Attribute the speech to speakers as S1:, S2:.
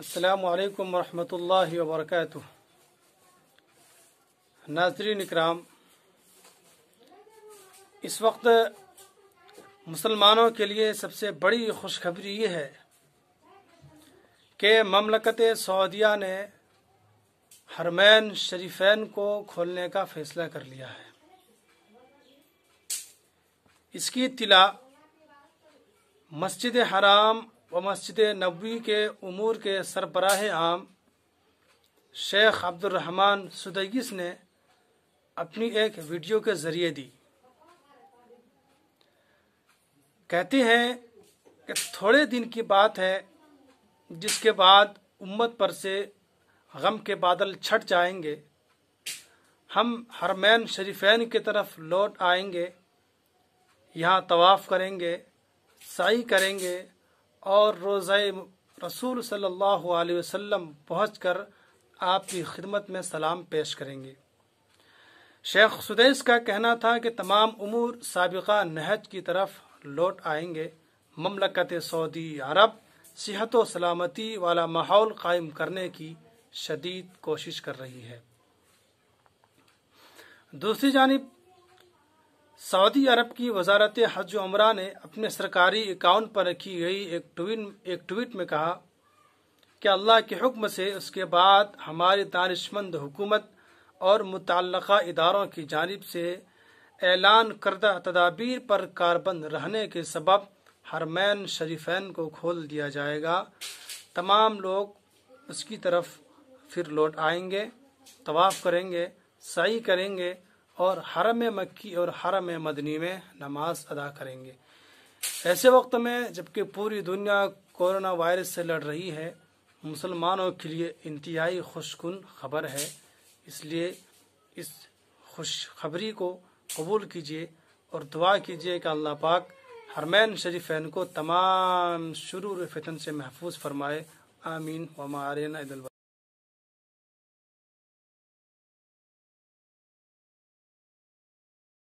S1: असलकम वरहमल वबरक नाजरी निकराम इस वक्त मुसलमानों के लिए सबसे बड़ी खुशखबरी ये है कि ममलकत सऊदिया ने हरमैन शरीफेन को खोलने का फैसला कर लिया है इसकी तिला मस्जिद हराम व मस्जिद नबी के अमूर के सरबराह आम शेख अब्दुलरहमान सुदयस ने अपनी एक वीडियो के ज़रिए दी कहते हैं कि थोड़े दिन की बात है जिसके बाद उम्मत पर से गम के बादल छट जाएंगे हम हरमैन शरीफैन की तरफ लौट आएंगे यहाँ तवाफ़ करेंगे सही करेंगे और रोज़े रसूल सल्लल्लाहु अलैहि वसल्लम पहुंचकर आपकी खिदमत में सलाम पेश करेंगे शेख सुदेश का कहना था कि तमाम उमूर सबका नहज की तरफ लौट आएंगे ममलकत सऊदी अरब सेहत व सलामती वाला माहौल कायम करने की शदीद कोशिश कर रही है दूसरी जानब सऊदी अरब की वजारत हज उमरा ने अपने सरकारी अकाउंट पर रखी गई एक ट्वीट एक ट्वीट में कहा कि अल्लाह के हुक्म से उसके बाद हमारी दानशमंद हुकूमत और मुतल इदारों की जानब से ऐलान करदा तदाबीर पर कारबंद रहने के सबब हरमैन शरीफैन को खोल दिया जाएगा तमाम लोग उसकी तरफ फिर लौट आएंगे तवाफ़ करेंगे सही करेंगे और हरम मक्की और हरम मदनी में नमाज अदा करेंगे ऐसे वक्त में जबकि पूरी दुनिया कोरोना वायरस से लड़ रही है मुसलमानों के लिए इंतहाई खुशकुन खबर है इसलिए इस खुशखबरी को कबूल कीजिए और दुआ कीजिए कि अल्लाह पाक हरमैन शरीफैन को तमाम शुरू फितन से महफूज फरमाए आमीन वमारन